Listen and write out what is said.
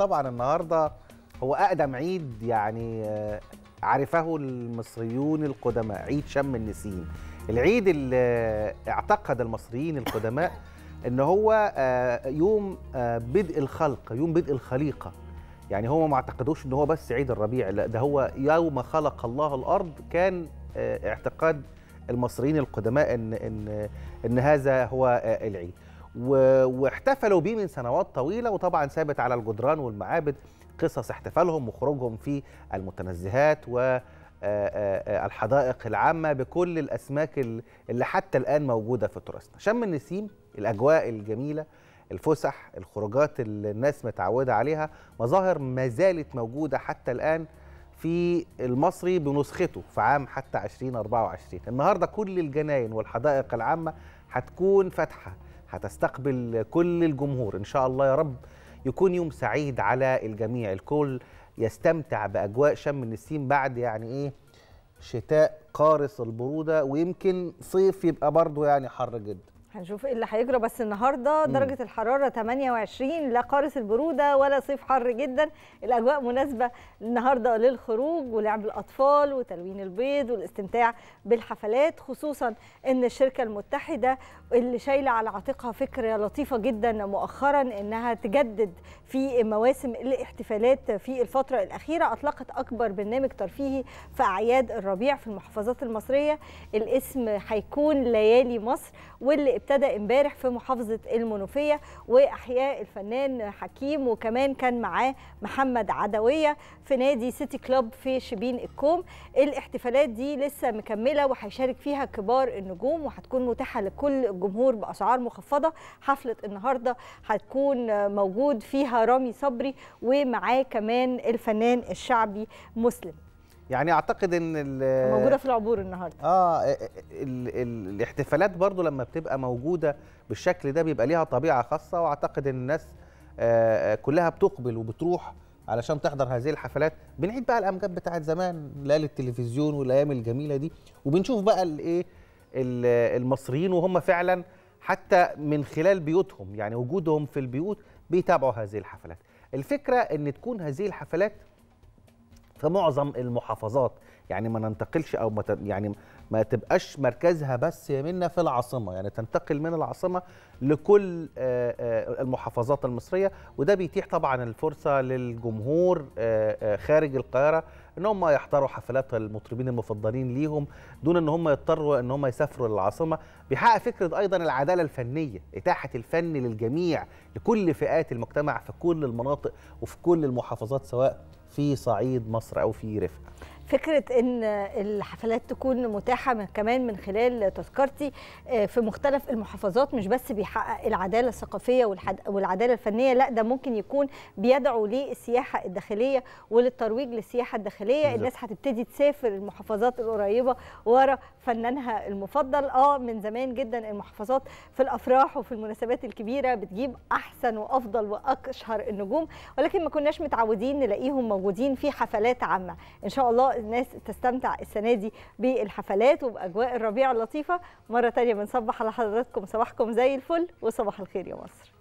طبعا النهارده هو اقدم عيد يعني آه، عرفه المصريون القدماء عيد شم النسيم العيد اللي اعتقد المصريين القدماء ان هو آه، يوم آه، بدء الخلق يوم بدء الخليقه يعني هو ما اعتقدوش ان هو بس عيد الربيع لا ده هو يوم خلق الله الارض كان اعتقاد المصريين القدماء ان ان ان هذا هو العيد واحتفلوا بيه من سنوات طويلة وطبعا ثابت على الجدران والمعابد قصص احتفالهم وخروجهم في المتنزهات و آه، آه، آه، الحدائق العامة بكل الأسماك اللي حتى الآن موجودة في تراثنا شم النسيم الأجواء الجميلة الفسح الخروجات اللي الناس متعودة عليها مظاهر ما زالت موجودة حتى الآن في المصري بنسخته في عام حتى 2024 النهاردة كل الجناين والحدائق العامة هتكون فاتحة هتستقبل كل الجمهور ان شاء الله يا رب يكون يوم سعيد على الجميع الكل يستمتع باجواء شم النسيم بعد يعني ايه شتاء قارس البروده ويمكن صيف يبقى برضه يعني حر جدا هنشوف ايه اللي هيجرى بس النهارده درجه مم. الحراره 28 لا قارس البروده ولا صيف حر جدا الاجواء مناسبه النهارده للخروج ولعب الاطفال وتلوين البيض والاستمتاع بالحفلات خصوصا ان الشركه المتحده اللي شايله على عاتقها فكره لطيفه جدا مؤخرا انها تجدد في مواسم الاحتفالات في الفتره الاخيره اطلقت اكبر برنامج ترفيهي في اعياد الربيع في المحافظات المصريه الاسم هيكون ليالي مصر واللي ابتدى امبارح في محافظه المنوفيه واحياء الفنان حكيم وكمان كان معاه محمد عدويه في نادي سيتي كلوب في شبين الكوم الاحتفالات دي لسه مكمله وهيشارك فيها كبار النجوم وهتكون متاحه لكل الجمهور باسعار مخفضه حفله النهارده هتكون موجود فيها رامي صبري ومعاه كمان الفنان الشعبي مسلم يعني اعتقد ان موجوده في العبور النهارده اه الـ الـ الاحتفالات برضو لما بتبقى موجوده بالشكل ده بيبقى ليها طبيعه خاصه واعتقد ان الناس آه, آه، كلها بتقبل وبتروح علشان تحضر هذه الحفلات بنعيد بقى الامجاد بتاعه زمان ليالي التلفزيون والايام الجميله دي وبنشوف بقى الايه المصريين وهم فعلا حتى من خلال بيوتهم يعني وجودهم في البيوت بيتابعوا هذه الحفلات الفكره ان تكون هذه الحفلات في معظم المحافظات يعني ما ننتقلش او ما يعني ما تبقاش مركزها بس يا منا في العاصمه يعني تنتقل من العاصمه لكل آه، آه، المحافظات المصريه وده بيتيح طبعا الفرصه للجمهور آه، خارج القاهره ان هم يحضروا حفلات المطربين المفضلين ليهم دون ان هم يضطروا ان هم يسافروا للعاصمه بيحقق فكره ايضا العداله الفنيه اتاحه الفن للجميع لكل فئات المجتمع في كل المناطق وفي كل المحافظات سواء في صعيد مصر او في رفح فكره ان الحفلات تكون متاحه من كمان من خلال تذكرتي آه، في مختلف المحافظات مش بس بيحقق العداله الثقافيه والعداله الفنيه لا ده ممكن يكون بيدعو للسياحه الداخليه وللترويج للسياحه الداخليه بالزبط. الناس هتبتدي تسافر المحافظات القريبه ورا فنانها المفضل اه من زمان جدا المحافظات في الافراح وفي المناسبات الكبيره بتجيب احسن وافضل واشهر النجوم ولكن ما كناش متعودين نلاقيهم موجودين في حفلات عامه ان شاء الله الناس تستمتع السنه دي بالحفلات وباجواء الربيع اللطيفه مره تانية بنصبح على حضراتكم صباحكم زي الفل وصباح الخير يا مصر